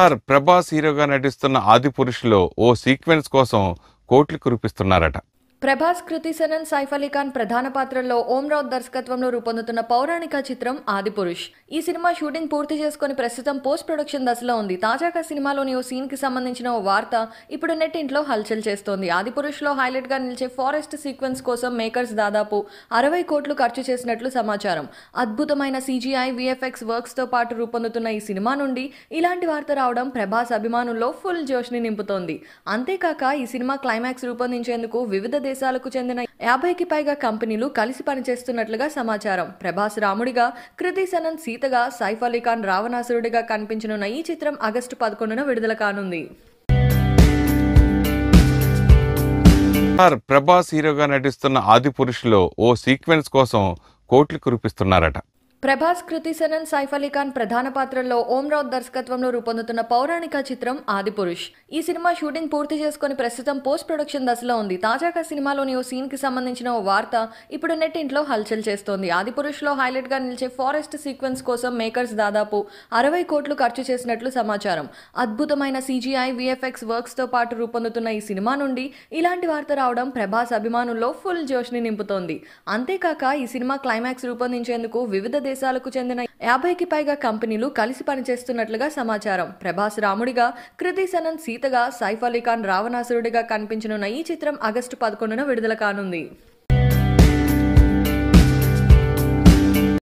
sir Prabhas హీరోగా నటిస్తున్న ఆది పురుషులో ఓ సీక్వెన్స్ కోసం కోట్లు కురిపిస్తున్నారట ప్రభాస్ కృతి సెనన్ సైఫ్ అలీ ఖాన్ ప్రధాన పాత్రల్లో రావు దర్శకత్వంలో రూపొందుతున్న పౌరాణిక చిత్రం ఆదిపురుష్ ఈ సినిమా షూటింగ్ పూర్తి చేసుకుని ప్రస్తుతం పోస్ట్ ప్రొడక్షన్ దశలో ఉంది తాజాగా సినిమాలోని ఓ సీన్ కి సంబంధించిన ఓ వార్త ఇప్పుడు నెట్ ఇంట్లో హల్చల్ చేస్తోంది లో హైలైట్ గా నిలిచే ఫారెస్ట్ సీక్వెన్స్ కోసం మేకర్స్ దాదాపు అరవై కోట్లు ఖర్చు చేసినట్లు సమాచారం అద్భుతమైన సీజీఐ విఎఫ్ఎక్స్ వర్క్స్ తో పాటు రూపొందుతున్న ఈ సినిమా నుండి ఇలాంటి వార్త రావడం ప్రభాస్ అభిమానుల్లో ఫుల్ ని నింపుతోంది అంతేకాక ఈ సినిమా క్లైమాక్స్ రూపొందించేందుకు వివిధ దేశాలకు చెందిన యాభైకి పైగా కంపెనీలు కలిసి పనిచేస్తున్నట్లుగా సమాచారం ప్రభాస్ రాముడిగా కృతి సనన్ సీతగా సైఫ్ అలీ ఖాన్ రావణాసురుడిగా కనిపించనున్న ఈ చిత్రం ఆగస్టు పదకొండున విడుదల కానుంది ప్రభాస్ హీరోగా నటిస్తున్న ఆది పురుషులో ఓ సీక్వెన్స్ కోసం కోట్లు కురిపిస్తున్నారట ప్రభాస్ కృతి సెనన్ సైఫ్ అలీ ఖాన్ ప్రధాన పాత్రల్లో రావు దర్శకత్వంలో రూపొందుతున్న పౌరాణిక చిత్రం ఆదిపురుష్ ఈ సినిమా షూటింగ్ పూర్తి చేసుకుని ప్రస్తుతం పోస్ట్ ప్రొడక్షన్ దశలో ఉంది తాజాగా సినిమాలోని ఓ సీన్ కి సంబంధించిన ఓ వార్త ఇప్పుడు నెట్ ఇంట్లో హల్చల్ చేస్తోంది లో హైలైట్ గా నిలిచే ఫారెస్ట్ సీక్వెన్స్ కోసం మేకర్స్ దాదాపు అరవై కోట్లు ఖర్చు చేసినట్లు సమాచారం అద్భుతమైన సీజీఐ విఎఫ్ఎక్స్ వర్క్స్ తో పాటు రూపొందుతున్న ఈ సినిమా నుండి ఇలాంటి వార్త రావడం ప్రభాస్ అభిమానుల్లో ఫుల్ ని నింపుతోంది అంతేకాక ఈ సినిమా క్లైమాక్స్ రూపొందించేందుకు వివిధ దేశాలకు చెందిన యాభైకి పైగా కంపెనీలు కలిసి పనిచేస్తున్నట్లుగా సమాచారం ప్రభాస్ రాముడిగా కృతి సనన్ సీతగా సైఫ్ అలీ ఖాన్ రావణాసురుడిగా కనిపించనున్న ఈ చిత్రం ఆగస్టు పదకొండున విడుదల కానుంది